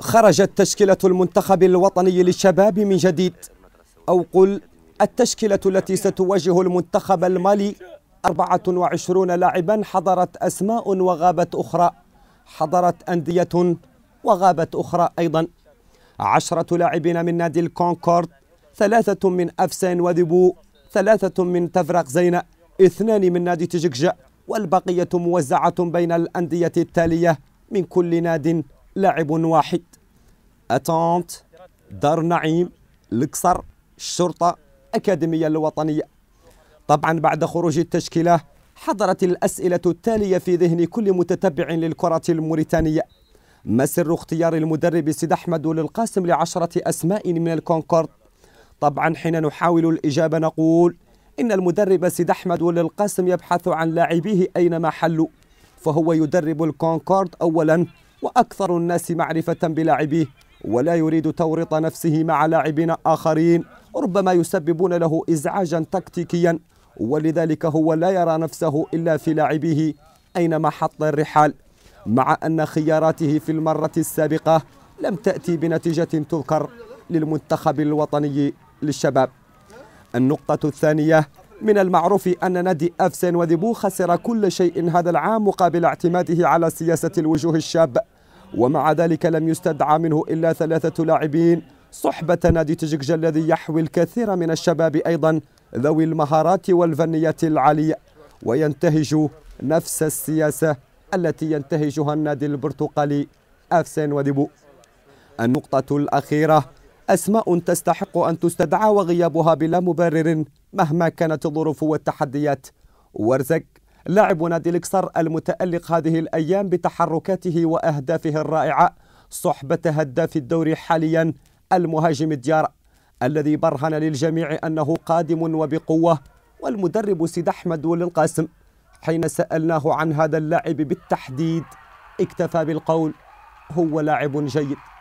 خرجت تشكيلة المنتخب الوطني للشباب من جديد أو قل التشكيلة التي ستواجه المنتخب المالي 24 لاعبا حضرت أسماء وغابت أخرى حضرت أندية وغابت أخرى أيضا عشرة لاعبين من نادي الكونكورد ثلاثة من أفسين وذبو ثلاثة من تفرق زينة اثنان من نادي تجكجا والبقية موزعة بين الأندية التالية من كل ناد لاعب واحد أتانت دار نعيم القصر الشرطة أكاديمية الوطنية طبعا بعد خروج التشكيلة حضرت الأسئلة التالية في ذهن كل متتبع للكرة الموريتانية ما سر اختيار المدرب سيد أحمد للقاسم لعشرة أسماء من الكونكورد طبعا حين نحاول الإجابة نقول إن المدرب سيد أحمد للقاسم يبحث عن لاعبيه أينما حلوا فهو يدرب الكونكورد أولا وأكثر الناس معرفة بلاعبيه ولا يريد تورط نفسه مع لاعبين آخرين ربما يسببون له إزعاجا تكتيكيا ولذلك هو لا يرى نفسه إلا في لاعبيه أينما حط الرحال مع أن خياراته في المرة السابقة لم تأتي بنتيجة تذكر للمنتخب الوطني للشباب النقطة الثانية من المعروف أن نادي أفسن وذبو خسر كل شيء هذا العام مقابل اعتماده على سياسة الوجوه الشاب ومع ذلك لم يستدعى منه إلا ثلاثة لاعبين صحبة نادي تجكجا الذي يحوي الكثير من الشباب أيضا ذوي المهارات والفنيات العالية وينتهج نفس السياسة التي ينتهجها النادي البرتقالي أفسين وديبو النقطة الأخيرة أسماء تستحق أن تستدعى وغيابها بلا مبرر مهما كانت الظروف والتحديات وارزق لاعب نادي الإكسر المتألق هذه الأيام بتحركاته وأهدافه الرائعة صحبة هداف الدوري حاليا المهاجم الديار الذي برهن للجميع أنه قادم وبقوة والمدرب سيد أحمد ولي القاسم حين سألناه عن هذا اللاعب بالتحديد اكتفى بالقول هو لاعب جيد